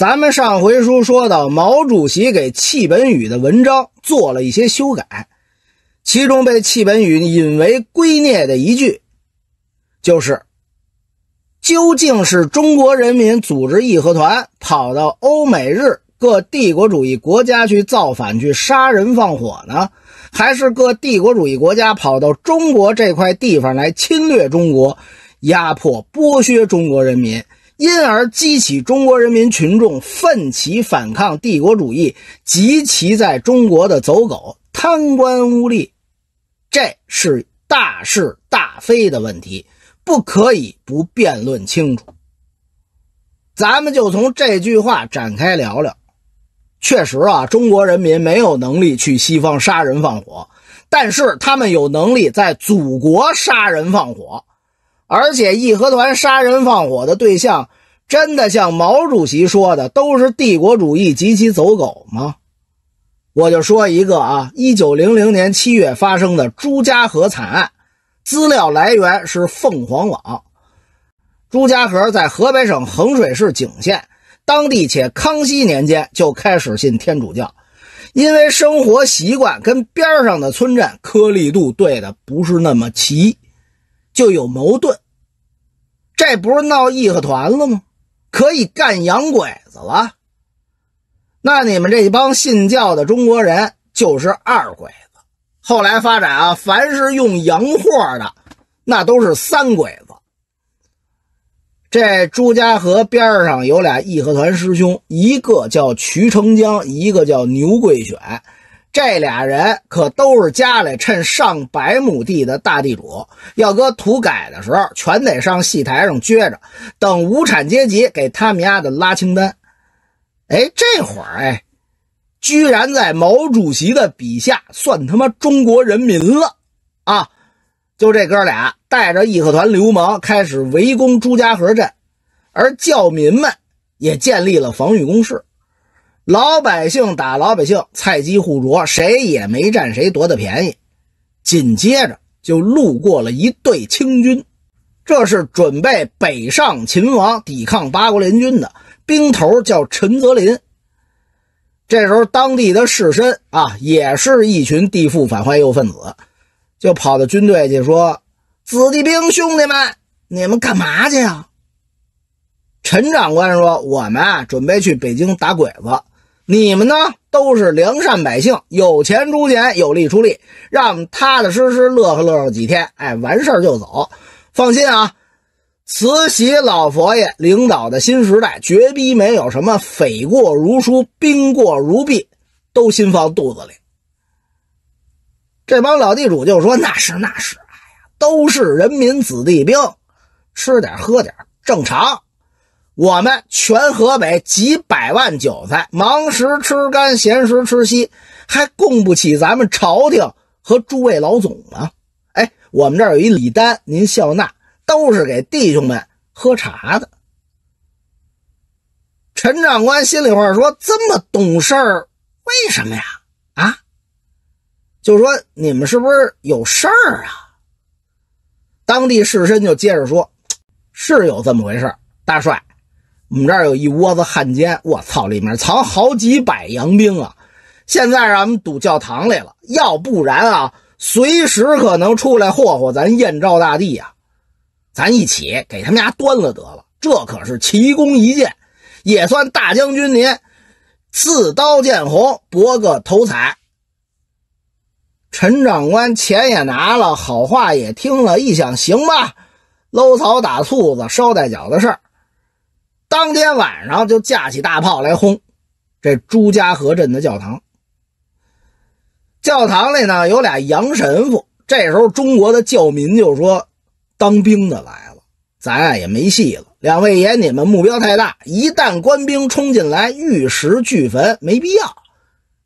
咱们上回书说到，毛主席给戚本禹的文章做了一些修改，其中被戚本禹引为圭臬的一句，就是：“究竟是中国人民组织义和团跑到欧美日各帝国主义国家去造反去杀人放火呢，还是各帝国主义国家跑到中国这块地方来侵略中国、压迫剥削中国人民？”因而激起中国人民群众奋起反抗帝国主义及其在中国的走狗贪官污吏，这是大是大非的问题，不可以不辩论清楚。咱们就从这句话展开聊聊。确实啊，中国人民没有能力去西方杀人放火，但是他们有能力在祖国杀人放火。而且义和团杀人放火的对象，真的像毛主席说的都是帝国主义及其走狗吗？我就说一个啊，一九零零年七月发生的朱家河惨案，资料来源是凤凰网。朱家河在河北省衡水市景县，当地且康熙年间就开始信天主教，因为生活习惯跟边上的村镇颗粒度对的不是那么齐。就有矛盾，这不是闹义和团了吗？可以干洋鬼子了。那你们这帮信教的中国人就是二鬼子。后来发展啊，凡是用洋货的，那都是三鬼子。这朱家河边上有俩义和团师兄，一个叫徐成江，一个叫牛贵选。这俩人可都是家里趁上百亩地的大地主，要搁土改的时候，全得上戏台上撅着，等无产阶级给他们家的拉清单。哎，这会儿哎，居然在毛主席的笔下算他妈中国人民了啊！就这哥俩带着义和团流氓开始围攻朱家河镇，而教民们也建立了防御工事。老百姓打老百姓，菜鸡互啄，谁也没占谁多大便宜。紧接着就路过了一队清军，这是准备北上秦王、抵抗八国联军的。兵头叫陈泽林。这时候当地的士绅啊，也是一群地富反坏右分子，就跑到军队去说：“子弟兵兄弟们，你们干嘛去呀？”陈长官说：“我们准备去北京打鬼子。”你们呢，都是良善百姓，有钱出钱，有力出力，让踏踏实实乐呵乐呵几天，哎，完事儿就走。放心啊，慈禧老佛爷领导的新时代，绝逼没有什么匪过如书、兵过如壁，都心放肚子里。这帮老地主就说：“那是那是，哎呀，都是人民子弟兵，吃点喝点正常。”我们全河北几百万韭菜，忙时吃干，闲时吃稀，还供不起咱们朝廷和诸位老总吗？哎，我们这儿有一礼单，您笑纳，都是给弟兄们喝茶的。陈长官心里话说：“这么懂事儿，为什么呀？啊，就说你们是不是有事儿啊？”当地士绅就接着说：“是有这么回事，大帅。”我们这儿有一窝子汉奸，我操！里面藏好几百洋兵啊！现在让我们堵教堂来了，要不然啊，随时可能出来霍霍咱燕赵大地啊！咱一起给他们家端了得了，这可是奇功一件，也算大将军您自刀见红博个头彩。陈长官钱也拿了，好话也听了，一想行吧，搂草打兔子、捎带脚的事儿。当天晚上就架起大炮来轰这朱家河镇的教堂，教堂里呢有俩洋神父。这时候中国的教民就说：“当兵的来了，咱啊也没戏了。两位爷，你们目标太大，一旦官兵冲进来，玉石俱焚，没必要。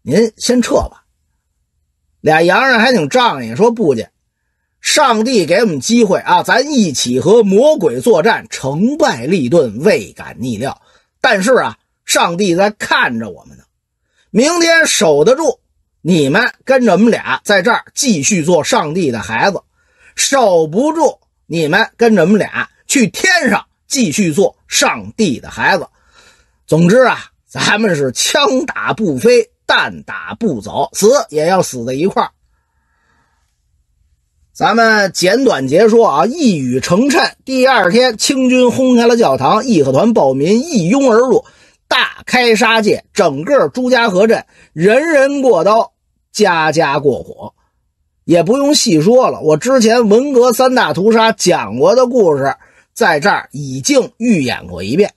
您先撤吧。”俩洋人还挺仗义，说不去。上帝给我们机会啊，咱一起和魔鬼作战，成败立钝，未敢逆料。但是啊，上帝在看着我们呢。明天守得住，你们跟着我们俩在这儿继续做上帝的孩子；守不住，你们跟着我们俩去天上继续做上帝的孩子。总之啊，咱们是枪打不飞，弹打不走，死也要死在一块儿。咱们简短解说啊，一语成谶。第二天，清军轰开了教堂，义和团暴民一拥而入，大开杀戒，整个朱家河镇人人过刀，家家过火。也不用细说了，我之前文革三大屠杀讲过的故事，在这儿已经预演过一遍。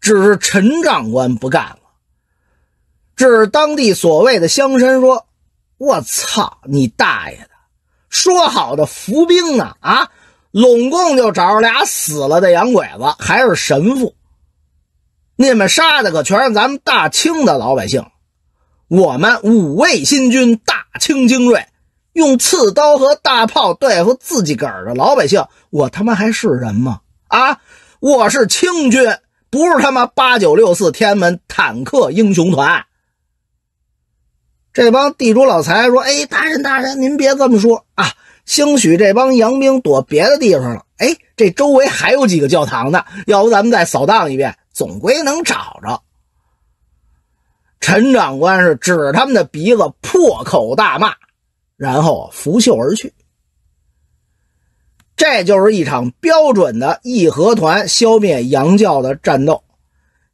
只是陈长官不干了，这是当地所谓的乡绅说：“我操你大爷！”的！”说好的伏兵呢？啊，拢共就找着俩死了的洋鬼子，还是神父。你们杀的可全是咱们大清的老百姓。我们五位新军，大清精锐，用刺刀和大炮对付自己个儿的老百姓，我他妈还是人吗？啊，我是清军，不是他妈八九六四天安门坦克英雄团。这帮地主老财说：“哎，大人，大人，您别这么说啊！兴许这帮洋兵躲别的地方了。哎，这周围还有几个教堂呢，要不咱们再扫荡一遍，总归能找着。”陈长官是指他们的鼻子破口大骂，然后拂袖而去。这就是一场标准的义和团消灭洋教的战斗。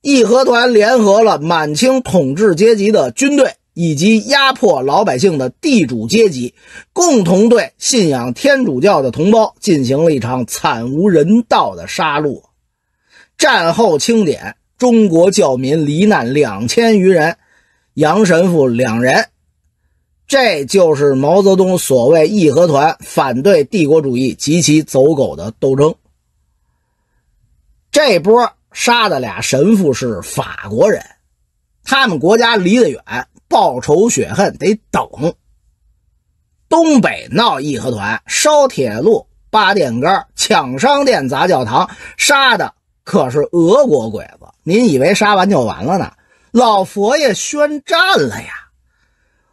义和团联合了满清统治阶级的军队。以及压迫老百姓的地主阶级，共同对信仰天主教的同胞进行了一场惨无人道的杀戮。战后清点，中国教民罹难两千余人，杨神父两人。这就是毛泽东所谓“义和团反对帝国主义及其走狗”的斗争。这波杀的俩神父是法国人，他们国家离得远。报仇雪恨得等。东北闹义和团，烧铁路、扒电杆、抢商店、砸教堂，杀的可是俄国鬼子。您以为杀完就完了呢？老佛爷宣战了呀！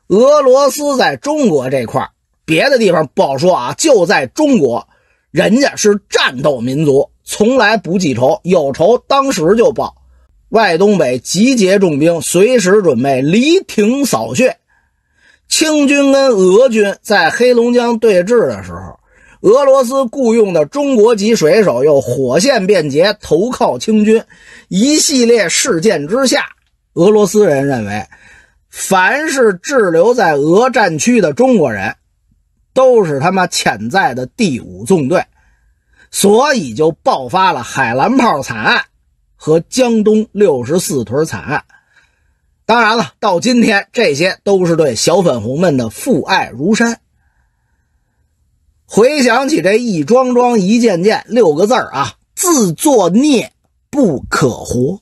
俄罗斯在中国这块别的地方不好说啊，就在中国，人家是战斗民族，从来不记仇，有仇当时就报。外东北集结重兵，随时准备犁庭扫穴。清军跟俄军在黑龙江对峙的时候，俄罗斯雇佣的中国籍水手又火线变节投靠清军。一系列事件之下，俄罗斯人认为，凡是滞留在俄战区的中国人，都是他妈潜在的第五纵队，所以就爆发了海兰炮惨案。和江东六十四屯惨案，当然了，到今天这些都是对小粉红们的父爱如山。回想起这一桩桩一件件，六个字啊，自作孽不可活。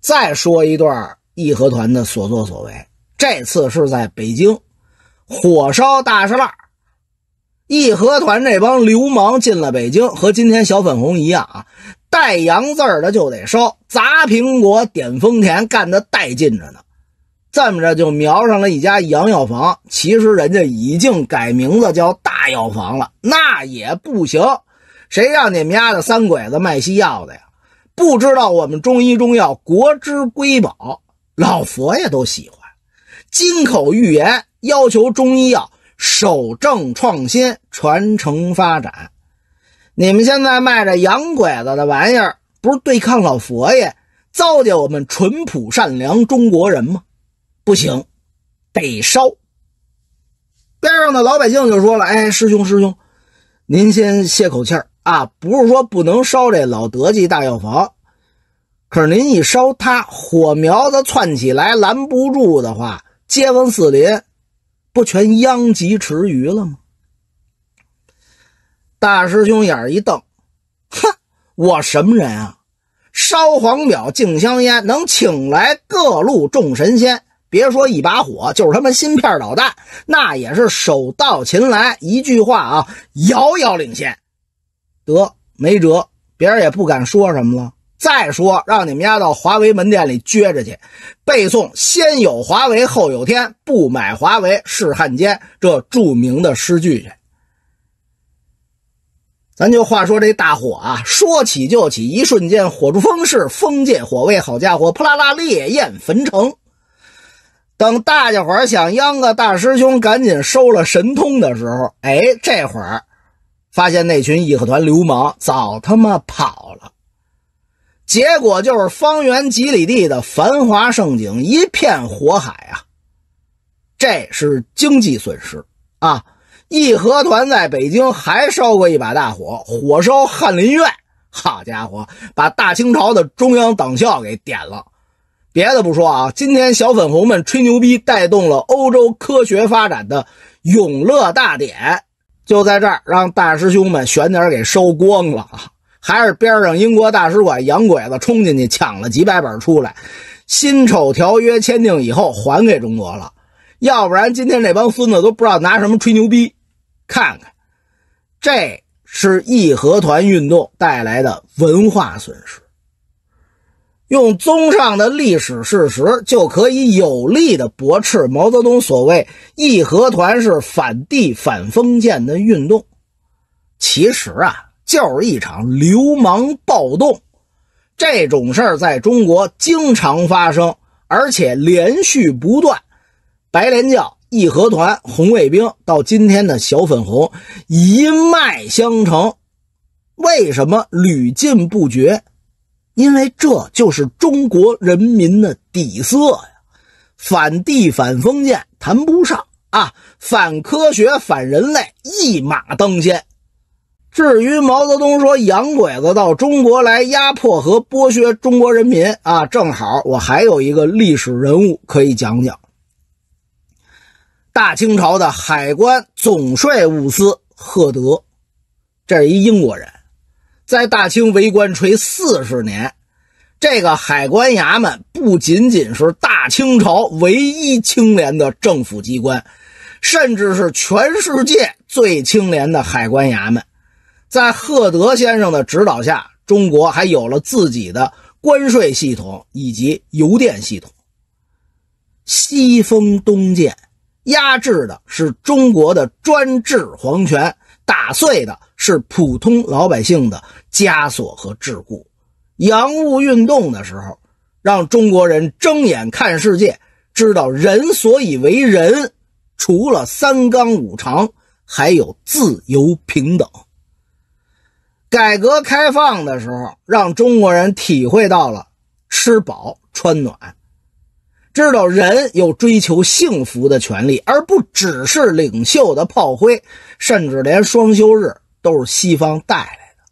再说一段义和团的所作所为，这次是在北京，火烧大栅栏。义和团这帮流氓进了北京，和今天小粉红一样啊，带洋字儿的就得烧，砸苹果，点丰田，干的带劲着呢。这么着就瞄上了一家洋药房，其实人家已经改名字叫大药房了，那也不行，谁让你们丫的三鬼子卖西药的呀？不知道我们中医中药国之瑰宝，老佛爷都喜欢，金口玉言要求中医药守正创新，传承发展。你们现在卖着洋鬼子的玩意儿，不是对抗老佛爷，糟践我们淳朴善良中国人吗？不行，得烧。边上的老百姓就说了：“哎，师兄，师兄，您先歇口气儿啊！不是说不能烧这老德记大药房，可是您一烧，它火苗子窜起来，拦不住的话，街坊四邻。”不全殃及池鱼了吗？大师兄眼一瞪，哼，我什么人啊？烧黄表敬香烟，能请来各路众神仙。别说一把火，就是他妈芯片导弹，那也是手到擒来。一句话啊，遥遥领先。得，没辙，别人也不敢说什么了。再说，让你们家到华为门店里撅着去背诵“先有华为后有天，不买华为是汉奸”这著名的诗句去。咱就话说这大火啊，说起就起，一瞬间火烛风势，风借火威，好家伙，扑啦啦，烈焰焚城。等大家伙想秧歌大师兄赶紧收了神通的时候，哎，这会儿发现那群义和团流氓早他妈跑了。结果就是方圆几里地的繁华盛景，一片火海啊！这是经济损失啊！义和团在北京还烧过一把大火，火烧翰林院，好家伙，把大清朝的中央党校给点了。别的不说啊，今天小粉红们吹牛逼，带动了欧洲科学发展的永乐大典，就在这儿让大师兄们选点给烧光了啊！还是边上英国大使馆，洋鬼子冲进去抢了几百本出来，《辛丑条约》签订以后还给中国了，要不然今天这帮孙子都不知道拿什么吹牛逼。看看，这是义和团运动带来的文化损失。用综上的历史事实就可以有力的驳斥毛泽东所谓义和团是反帝反封建的运动。其实啊。就是一场流氓暴动，这种事儿在中国经常发生，而且连续不断。白莲教、义和团、红卫兵，到今天的小粉红，一脉相承。为什么屡禁不绝？因为这就是中国人民的底色呀！反帝反封建谈不上啊，反科学反人类一马当先。至于毛泽东说“洋鬼子到中国来压迫和剥削中国人民”，啊，正好我还有一个历史人物可以讲讲：大清朝的海关总税务司赫德，这是一英国人，在大清为官垂四十年。这个海关衙门不仅仅是大清朝唯一清廉的政府机关，甚至是全世界最清廉的海关衙门。在赫德先生的指导下，中国还有了自己的关税系统以及邮电系统。西风东渐，压制的是中国的专制皇权，打碎的是普通老百姓的枷锁和桎梏。洋务运动的时候，让中国人睁眼看世界，知道人所以为人，除了三纲五常，还有自由平等。改革开放的时候，让中国人体会到了吃饱穿暖，知道人有追求幸福的权利，而不只是领袖的炮灰。甚至连双休日都是西方带来的。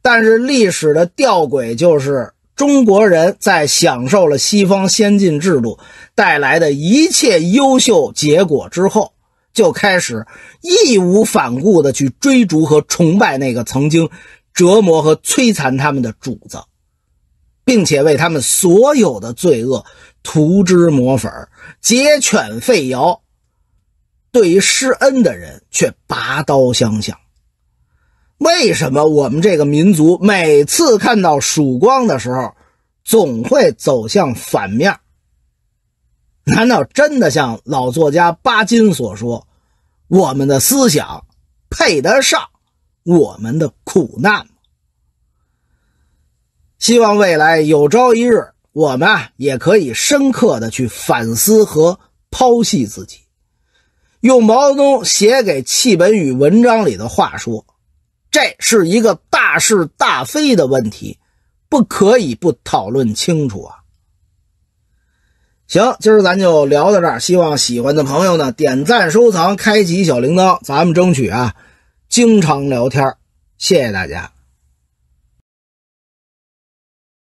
但是历史的吊诡就是，中国人在享受了西方先进制度带来的一切优秀结果之后。就开始义无反顾地去追逐和崇拜那个曾经折磨和摧残他们的主子，并且为他们所有的罪恶涂脂抹粉、结犬吠尧；对于施恩的人却拔刀相向。为什么我们这个民族每次看到曙光的时候，总会走向反面？难道真的像老作家巴金所说，我们的思想配得上我们的苦难吗？希望未来有朝一日，我们啊也可以深刻的去反思和剖析自己。用毛泽东写给戚本禹文章里的话说，这是一个大是大非的问题，不可以不讨论清楚啊。行，今儿咱就聊到这儿。希望喜欢的朋友呢，点赞、收藏、开启小铃铛，咱们争取啊，经常聊天。谢谢大家。